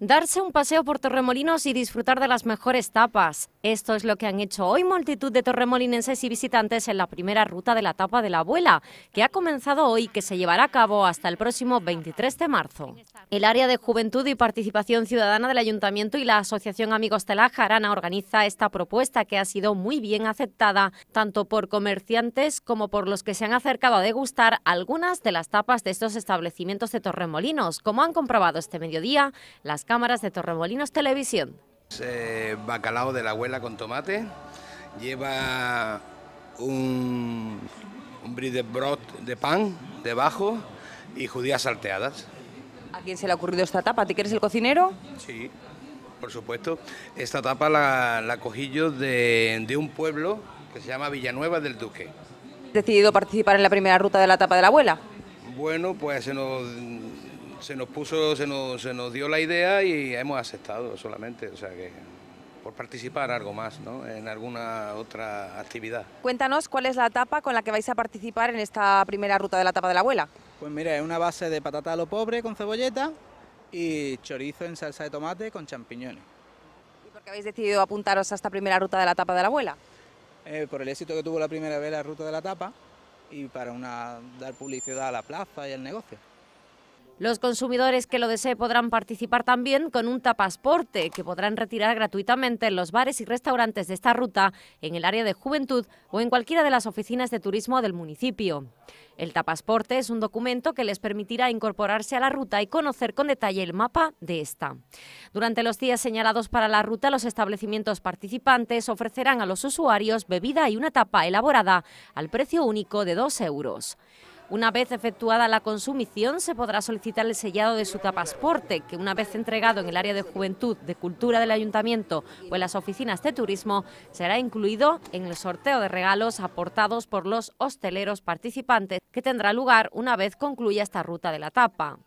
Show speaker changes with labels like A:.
A: darse un paseo por Torremolinos y disfrutar de las mejores tapas. Esto es lo que han hecho hoy multitud de torremolinenses y visitantes en la primera ruta de la tapa de la abuela, que ha comenzado hoy y que se llevará a cabo hasta el próximo 23 de marzo. El área de Juventud y Participación Ciudadana del Ayuntamiento y la Asociación Amigos de la Jarana organiza esta propuesta que ha sido muy bien aceptada tanto por comerciantes como por los que se han acercado a degustar algunas de las tapas de estos establecimientos de Torremolinos, como han comprobado este mediodía las cámaras de Torremolinos Televisión.
B: bacalao de la abuela con tomate, lleva un, un de brot de pan debajo y judías salteadas.
C: ¿A quién se le ha ocurrido esta tapa? ¿Te quieres el cocinero?
B: Sí, por supuesto. Esta tapa la, cogí yo de, un pueblo que se llama Villanueva del Duque.
C: ¿Has decidido participar en la primera ruta de la tapa de la abuela?
B: Bueno, pues se nos se nos puso, se nos, dio la idea y hemos aceptado solamente, o sea que por participar algo más, En alguna otra actividad.
C: Cuéntanos cuál es la etapa con la que vais a participar en esta primera ruta de la etapa de la abuela.
D: Pues mira, es una base de patata a lo pobre con cebolleta y chorizo en salsa de tomate con champiñones.
C: ¿Y por qué habéis decidido apuntaros a esta primera ruta de la
A: etapa de la abuela?
D: Eh, por el éxito que tuvo la primera vez la ruta de la tapa y para una, dar publicidad a la plaza y al negocio.
A: Los consumidores que lo deseen podrán participar también con un tapasporte que podrán retirar gratuitamente en los bares y restaurantes de esta ruta, en el área de juventud o en cualquiera de las oficinas de turismo del municipio. El tapasporte es un documento que les permitirá incorporarse a la ruta y conocer con detalle el mapa de esta. Durante los días señalados para la ruta, los establecimientos participantes ofrecerán a los usuarios bebida y una tapa elaborada al precio único de 2 euros. Una vez efectuada la consumición, se podrá solicitar el sellado de su tapasporte, que una vez entregado en el área de Juventud, de Cultura del Ayuntamiento o en las oficinas de turismo, será incluido en el sorteo de regalos aportados por los hosteleros participantes, que tendrá lugar una vez concluya esta ruta de la tapa.